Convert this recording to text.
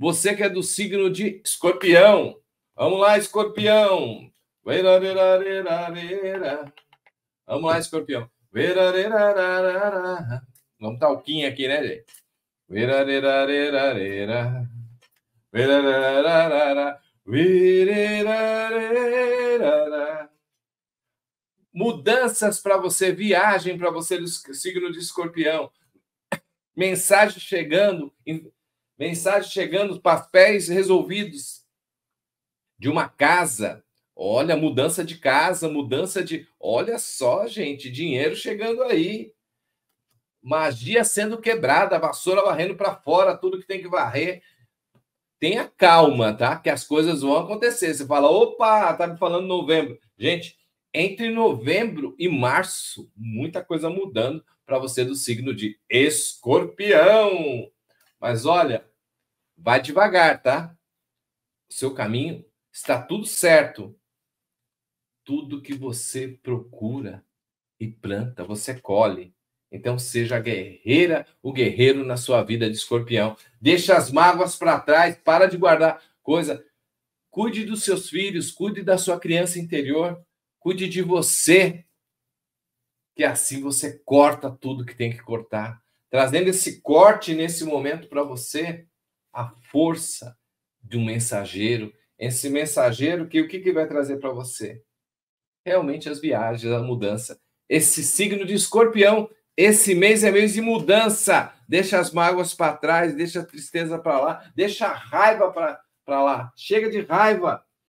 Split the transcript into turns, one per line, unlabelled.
Você que é do signo de escorpião. Vamos lá, escorpião. Vamos lá, escorpião. Vamos talquinha aqui, né, gente? Mudanças para você, viagem para você do signo de escorpião. Mensagem chegando, Mensagem chegando, papéis resolvidos de uma casa. Olha, mudança de casa, mudança de. Olha só, gente, dinheiro chegando aí. Magia sendo quebrada, vassoura varrendo para fora, tudo que tem que varrer. Tenha calma, tá? Que as coisas vão acontecer. Você fala, opa, tá me falando novembro. Gente, entre novembro e março, muita coisa mudando para você do signo de escorpião. Mas olha, vai devagar, tá? O seu caminho está tudo certo. Tudo que você procura e planta, você colhe. Então seja a guerreira, o guerreiro na sua vida de escorpião. Deixa as mágoas para trás, para de guardar coisa. Cuide dos seus filhos, cuide da sua criança interior, cuide de você. Que assim você corta tudo que tem que cortar. Trazendo esse corte nesse momento para você, a força de um mensageiro. Esse mensageiro que o que, que vai trazer para você? Realmente as viagens, a mudança. Esse signo de escorpião, esse mês é mês de mudança. Deixa as mágoas para trás, deixa a tristeza para lá, deixa a raiva para lá. Chega de raiva.